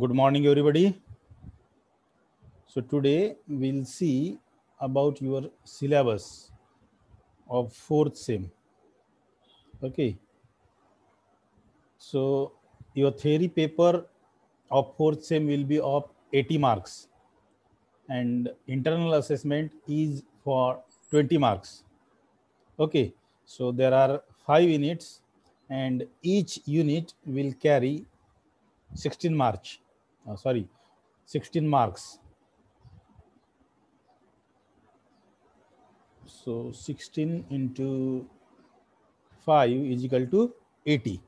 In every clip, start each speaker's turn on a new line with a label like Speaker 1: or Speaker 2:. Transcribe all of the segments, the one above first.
Speaker 1: good morning everybody so today we'll see about your syllabus of fourth sem okay so your theory paper of fourth sem will be of 80 marks and internal assessment is for 20 marks okay so there are five units and each unit will carry 16 March, uh, sorry, 16 marks. So 16 into 5 is equal to 80.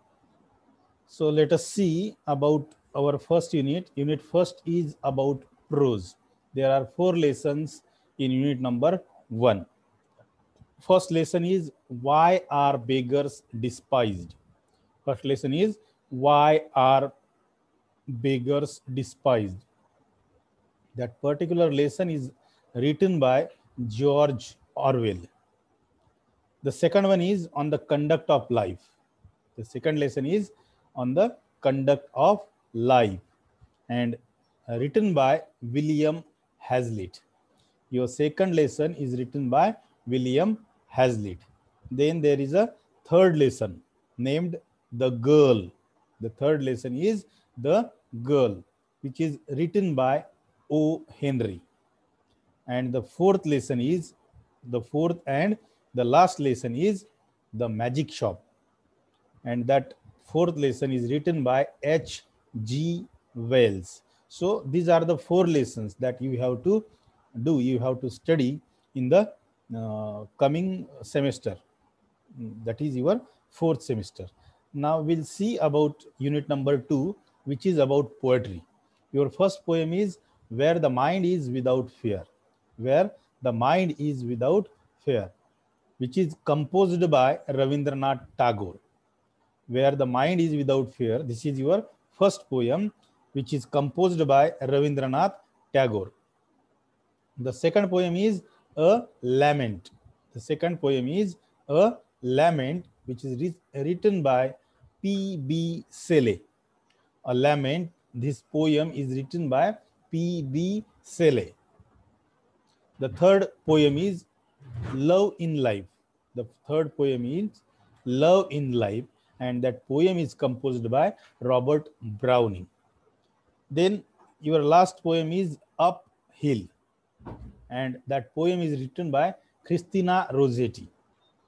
Speaker 1: So let us see about our first unit. Unit first is about prose. There are four lessons in unit number one. First lesson is why are beggars despised? First lesson is why are beggars despised. That particular lesson is written by George Orwell. The second one is on the conduct of life. The second lesson is on the conduct of life and written by William Hazlitt. Your second lesson is written by William Hazlitt. Then there is a third lesson named The Girl. The third lesson is the Girl, which is written by O. Henry. And the fourth lesson is the fourth and the last lesson is The Magic Shop. And that fourth lesson is written by H. G. Wells. So these are the four lessons that you have to do, you have to study in the uh, coming semester. Mm, that is your fourth semester. Now we'll see about unit number two, which is about poetry. Your first poem is Where the Mind is Without Fear, Where the Mind is Without Fear, which is composed by Ravindranath Tagore. Where the Mind is Without Fear, this is your first poem, which is composed by Ravindranath Tagore. The second poem is A Lament. The second poem is A Lament, which is written by P.B. Selle a lament. This poem is written by P.B. Sele. The third poem is Love in Life. The third poem is Love in Life, and that poem is composed by Robert Browning. Then your last poem is Uphill, and that poem is written by Christina Rossetti.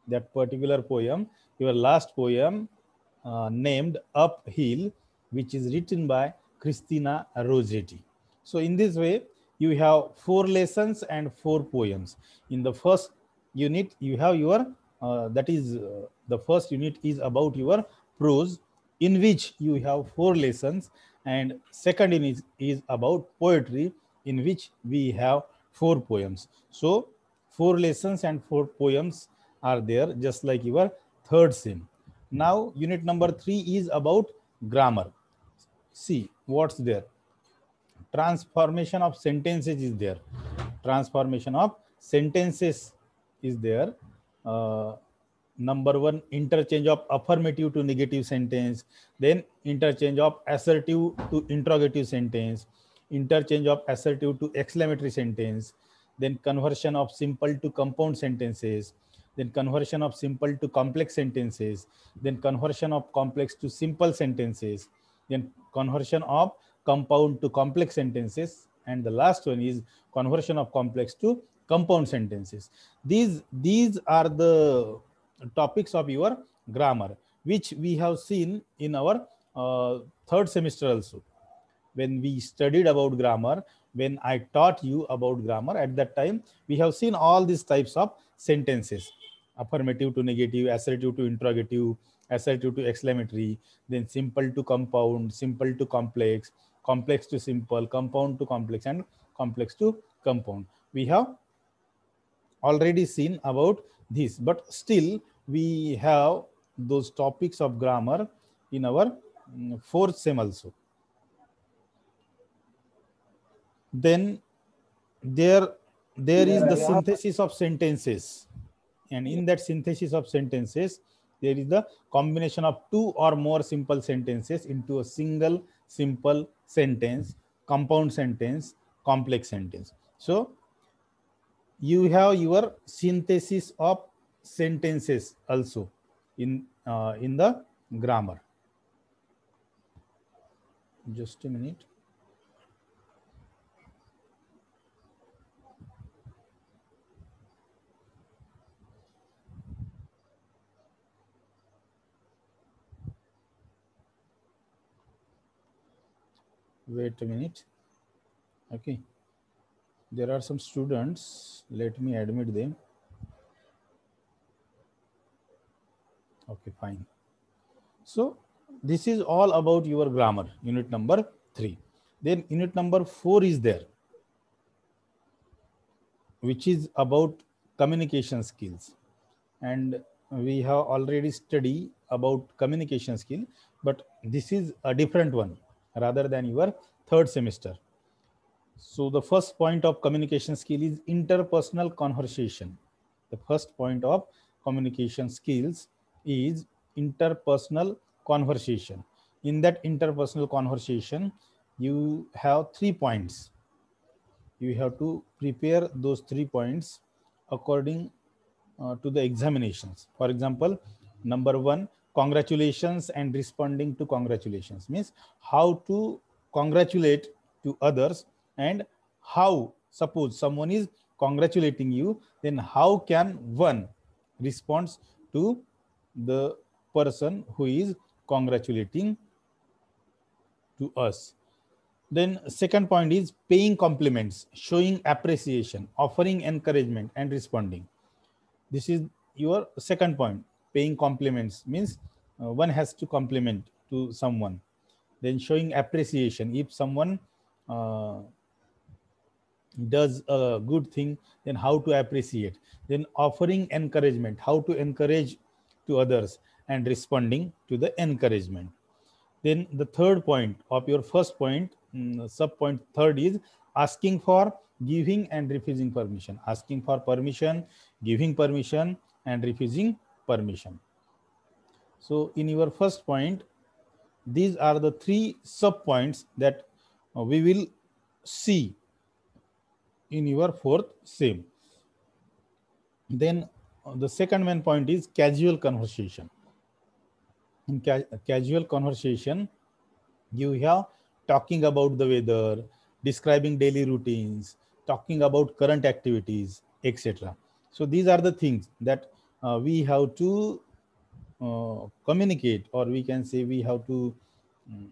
Speaker 1: That particular poem, your last poem uh, named Uphill, which is written by Christina Rossetti. So in this way, you have four lessons and four poems. In the first unit, you have your, uh, that is, uh, the first unit is about your prose in which you have four lessons and second unit is, about poetry in which we have four poems. So four lessons and four poems are there just like your third scene. Now unit number three is about grammar see what's there transformation of sentences is there transformation of sentences is there uh, number one interchange of affirmative to negative sentence then interchange of assertive to interrogative sentence interchange of assertive to exclamatory sentence then conversion of simple to compound sentences then conversion of simple to complex sentences then conversion of complex to simple sentences then conversion of compound to complex sentences. And the last one is conversion of complex to compound sentences. These, these are the topics of your grammar, which we have seen in our uh, third semester also. When we studied about grammar, when I taught you about grammar at that time, we have seen all these types of sentences, affirmative to negative, assertive to interrogative, SL2 to exclamatory, then simple to compound, simple to complex, complex to simple, compound to complex, and complex to compound. We have already seen about this, but still we have those topics of grammar in our mm, fourth sem also. Then there, there is the synthesis of sentences. And in that synthesis of sentences, there is the combination of two or more simple sentences into a single simple sentence, compound sentence, complex sentence. So you have your synthesis of sentences also in uh, in the grammar. Just a minute. wait a minute okay there are some students let me admit them okay fine so this is all about your grammar unit number 3 then unit number 4 is there which is about communication skills and we have already study about communication skill but this is a different one rather than your third semester. So the first point of communication skill is interpersonal conversation. The first point of communication skills is interpersonal conversation. In that interpersonal conversation, you have three points. You have to prepare those three points according uh, to the examinations. For example, number one, congratulations and responding to congratulations means how to congratulate to others and how suppose someone is congratulating you then how can one responds to the person who is congratulating to us then second point is paying compliments showing appreciation offering encouragement and responding this is your second point paying compliments means uh, one has to compliment to someone then showing appreciation if someone uh, does a good thing then how to appreciate then offering encouragement how to encourage to others and responding to the encouragement then the third point of your first point mm, sub point third is asking for giving and refusing permission asking for permission giving permission and refusing permission. So in your first point, these are the three sub points that uh, we will see in your fourth same. Then uh, the second main point is casual conversation. In ca casual conversation, you have talking about the weather, describing daily routines, talking about current activities, etc. So these are the things that uh, we have to uh, communicate or we can say we have to um,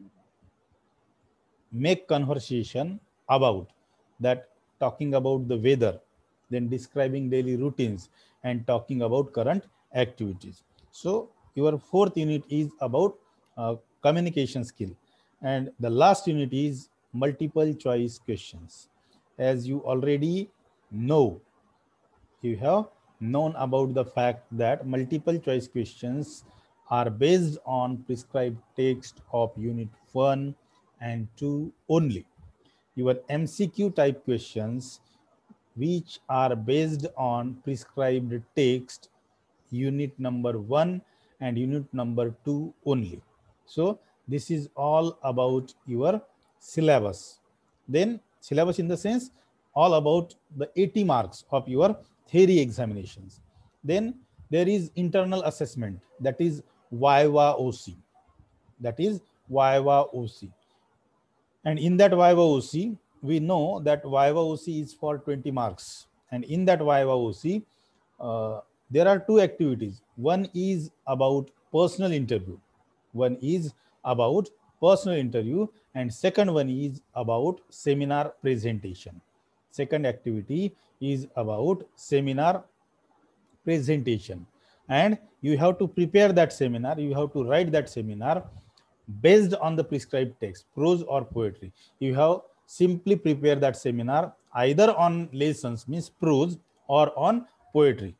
Speaker 1: make conversation about that talking about the weather then describing daily routines and talking about current activities so your fourth unit is about uh, communication skill and the last unit is multiple choice questions as you already know you have known about the fact that multiple choice questions are based on prescribed text of unit 1 and 2 only. Your MCQ type questions, which are based on prescribed text, unit number 1 and unit number 2 only. So this is all about your syllabus. Then syllabus in the sense all about the 80 marks of your theory examinations. Then there is internal assessment that is Viva OC. That is Viva OC. And in that Viva OC, we know that Viva OC is for 20 marks. And in that Viva OC, uh, there are two activities. One is about personal interview. One is about personal interview. And second one is about seminar presentation. Second activity is about seminar presentation. And you have to prepare that seminar. You have to write that seminar based on the prescribed text, prose or poetry. You have simply prepare that seminar either on lessons means prose or on poetry.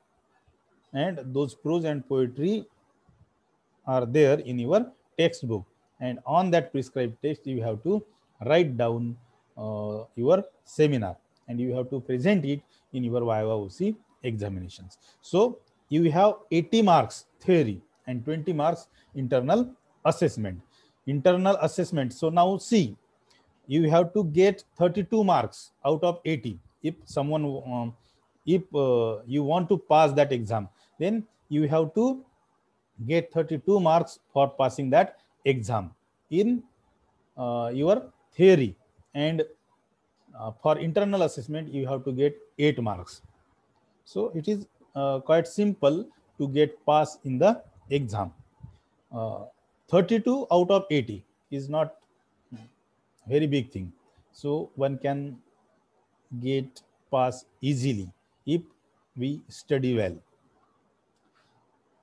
Speaker 1: And those prose and poetry are there in your textbook. And on that prescribed text, you have to write down uh, your seminar and you have to present it in your Viva OC examinations. So you have 80 marks theory and 20 marks internal assessment. Internal assessment. So now see, you have to get 32 marks out of 80. If someone, um, if uh, you want to pass that exam, then you have to get 32 marks for passing that exam in uh, your theory and uh, for internal assessment, you have to get eight marks. So it is uh, quite simple to get pass in the exam. Uh, 32 out of 80 is not very big thing. So one can get pass easily if we study well.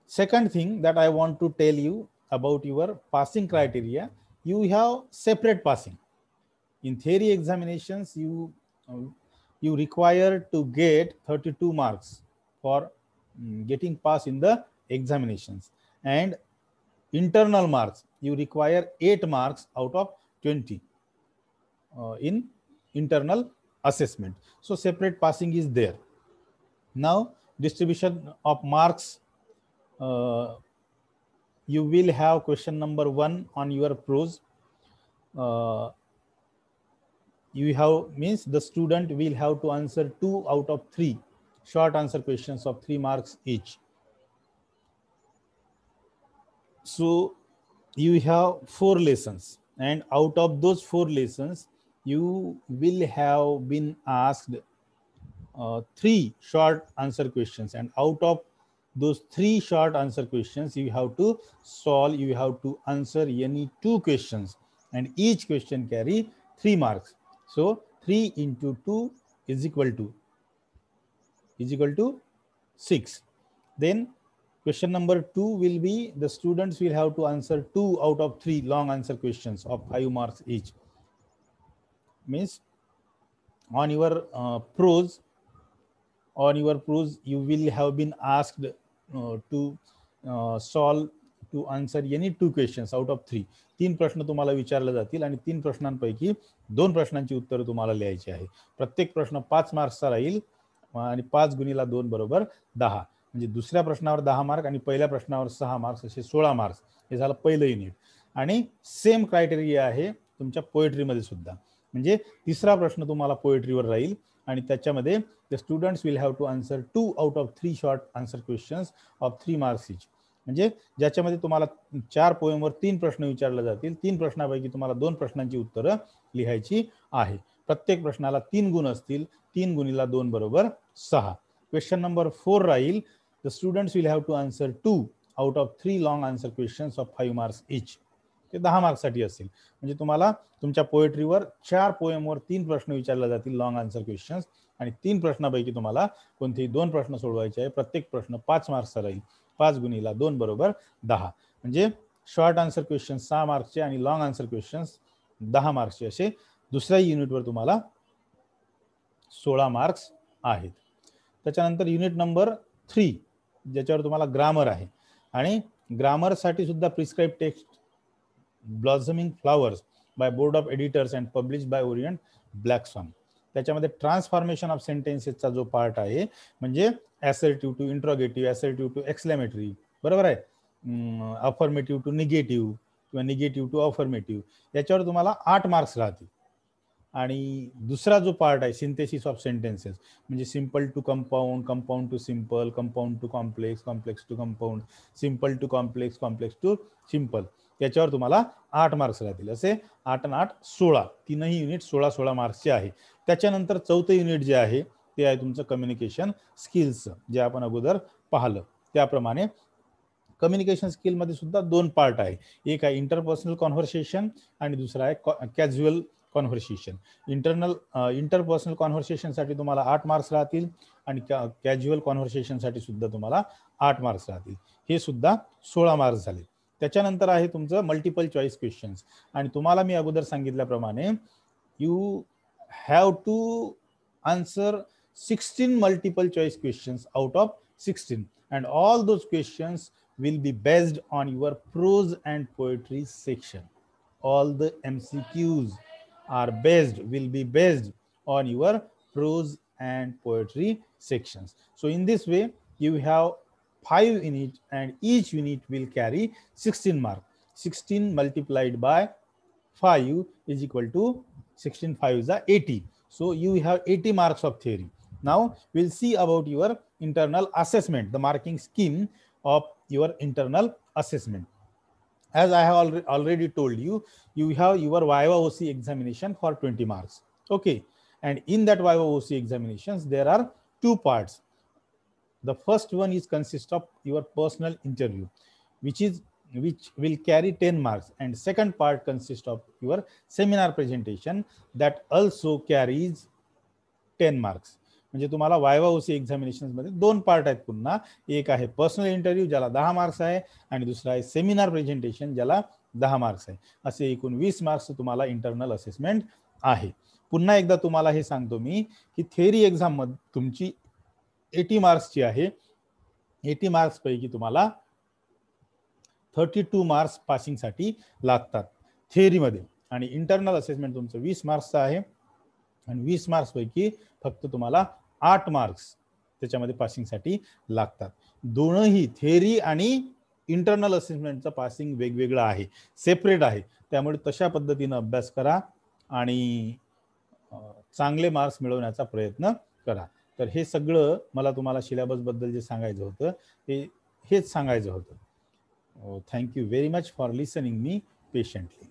Speaker 1: Second thing that I want to tell you about your passing criteria, you have separate passing in theory examinations you um, you require to get 32 marks for um, getting pass in the examinations and internal marks you require 8 marks out of 20 uh, in internal assessment so separate passing is there now distribution of marks uh, you will have question number 1 on your prose uh, you have means the student will have to answer two out of three short answer questions of three marks each. So you have four lessons and out of those four lessons, you will have been asked uh, three short answer questions and out of those three short answer questions you have to solve you have to answer any two questions and each question carry three marks so 3 into 2 is equal to is equal to 6. Then question number 2 will be the students will have to answer 2 out of 3 long answer questions of 5 marks each. Means on your uh, prose, on your prose, you will have been asked uh, to uh, solve to answer any two questions out of three तीन प्रश्न तुम्हाला विचारले जातील आणि तीन प्रश्नांपैकी दोन प्रश्नांची उत्तरं तुम्हाला लिहायची आहे प्रत्येक प्रश्न पाच मार्क्सचा राहील आणि पाच गुणीला दोन बरोबर दहा म्हणजे दुसऱ्या प्रश्नावर दहा मार्क आणि पहिल्या प्रश्नावर सहा मार्क्स असे सोळा मार्क्स हे झालं पहिलं युनिट आणि सेम क्रायटेरिया आहे तुमच्या पोएट्रीमध्ये सुद्धा म्हणजे तिसरा प्रश्न तुम्हाला पोएट्रीवर राहील आणि त्याच्यामध्ये the students will have to answer two out of three short answer questions of three marks each म्हणजे ज्याच्यामध्ये तुम्हाला चार पोएमवर तीन प्रश्न विचारले जातील तीन प्रश्नापैकी तुम्हाला दोन प्रश्नांची उत्तरं लिहायची आहे प्रत्येक प्रश्नाला तीन गुण असतील तीन गुणीला दोन बरोबर सहा क्वेश्चन नंबर फोर राहील the students will have to answer two out of three long answer questions of five marks each ते दहा मार्क्ससाठी असतील म्हणजे तुम्हाला तुमच्या पोएट्रीवर चार पोएमवर तीन प्रश्न विचारले जातील लॉंग आन्सर क्वेश्चन्स आणि तीन प्रश्नापैकी तुम्हाला कोणतेही दोन प्रश्न सोडवायचे आहे प्रत्येक प्रश्न पाच मार्क्सचा राहील पाच गुणीला दोन बरोबर दहा म्हणजे शॉर्ट आन्सर क्वेश्चन सहा मार्क्सचे आणि लॉंग आन्सर क्वेश्चन्स दहा मार्क्सचे असे दुसऱ्या युनिटवर तुम्हाला सोळा मार्क्स आहेत त्याच्यानंतर युनिट नंबर थ्री ज्याच्यावर तुम्हाला ग्रामर आहे आणि ग्रामरसाठी सुद्धा prescribe text blossoming flowers by board of editors and publish by Orient Black Swan त्याच्यामध्ये ट्रान्सफॉर्मेशन ऑफ सेंटेन्सेसचा जो पार्ट आहे म्हणजे assertive to interrogative assertive to exclamatory बरोबर आहे अफर्मेटिव्ह टू निगेटिव्ह किंवा निगेटिव्ह टू अफर्मेटिव्ह याच्यावर तुम्हाला आठ मार्क्स राहतील आणि दुसरा जो पार्ट आहे सिंथेसिस ऑफ सेंटेन्सेस म्हणजे simple to compound compound to simple compound to complex complex to compound simple to complex complex to simple त्याच्यावर तुम्हाला आठ मार्क्स राहतील असे आठ आणि आठ सोळा तीनही युनिट सोळा सोळा मार्क्सचे आहे त्याच्यानंतर चौथं युनिट जे आहे ते आहे तुमचं कम्युनिकेशन स्किल्सचं जे आपण अगोदर पाहिलं त्याप्रमाणे कम्युनिकेशन स्किलमध्ये सुद्धा दोन पार्ट आहे एक आहे इंटरपर्सनल कॉन्व्हर्सेशन आणि दुसरा आहे कॅज्युअल कॉन्व्हर्सेशन इंटरनल इंटरपर्सनल कॉन्व्हर्सेशनसाठी तुम्हाला आठ मार्क्स राहतील आणि कॅ कॅज्युअल कॉन्व्हर्सेशनसाठी सुद्धा तुम्हाला आठ मार्क्स राहतील हे सुद्धा सोळा मार्क्स झाले त्याच्यानंतर आहे तुमचं मल्टिपल चॉईस क्वेश्चन्स आणि तुम्हाला मी अगोदर सांगितल्याप्रमाणे you have to answer sixteen multiple choice questions out of sixteen and all those questions will be based on your prose and poetry section all the mcqs are based will be based on your prose and poetry sections so in this way you have 5 in and each unit will carry 16 mark. 16 multiplied by 5 is equal to 16 5 is 80. So you have 80 marks of theory. Now we'll see about your internal assessment, the marking scheme of your internal assessment. As I have already told you, you have your Viva OC examination for 20 marks. Okay. And in that Viva OC examinations, there are two parts The first one is consist of your personal interview, which is which will carry 10 marks and second part consist of your seminar presentation that also carries 10 marks म्हणजे तुम्हाला viva ओसी examination मध्ये दोन part आहेत पुन्हा एक आहे personal interview ज्याला दहा मार्क्स आहे आणि दुसरा आहे सेमिनार प्रेझेंटेशन ज्याला दहा मार्क्स आहे असे एकूण वीस मार्क्स तुम्हाला इंटरनल असेसमेंट आहे पुन्हा एकदा तुम्हाला हे सांगतो मी की थेअरी एक्झाम मध्ये तुमची एटी मार्क्सची आहे एटी मार्क्सपैकी तुम्हाला थर्टी टू मार्क्स पासिंगसाठी लागतात थेअरीमध्ये आणि इंटरनल असेसमेंट तुमचं वीस मार्क्सचं आहे आणि वीस मार्क्सपैकी फक्त तुम्हाला आठ मार्क्स त्याच्यामध्ये पासिंगसाठी लागतात दोनही थेअरी आणि इंटरनल असेसमेंटचं पासिंग वेगवेगळं आहे सेपरेट आहे त्यामुळे तशा पद्धतीनं अभ्यास करा आणि चांगले मार्क्स मिळवण्याचा प्रयत्न करा तर हे सगळं मला तुम्हाला बद्दल जे सांगायचं होतं ते हेच सांगायचं होतं thank you very much for listening me patiently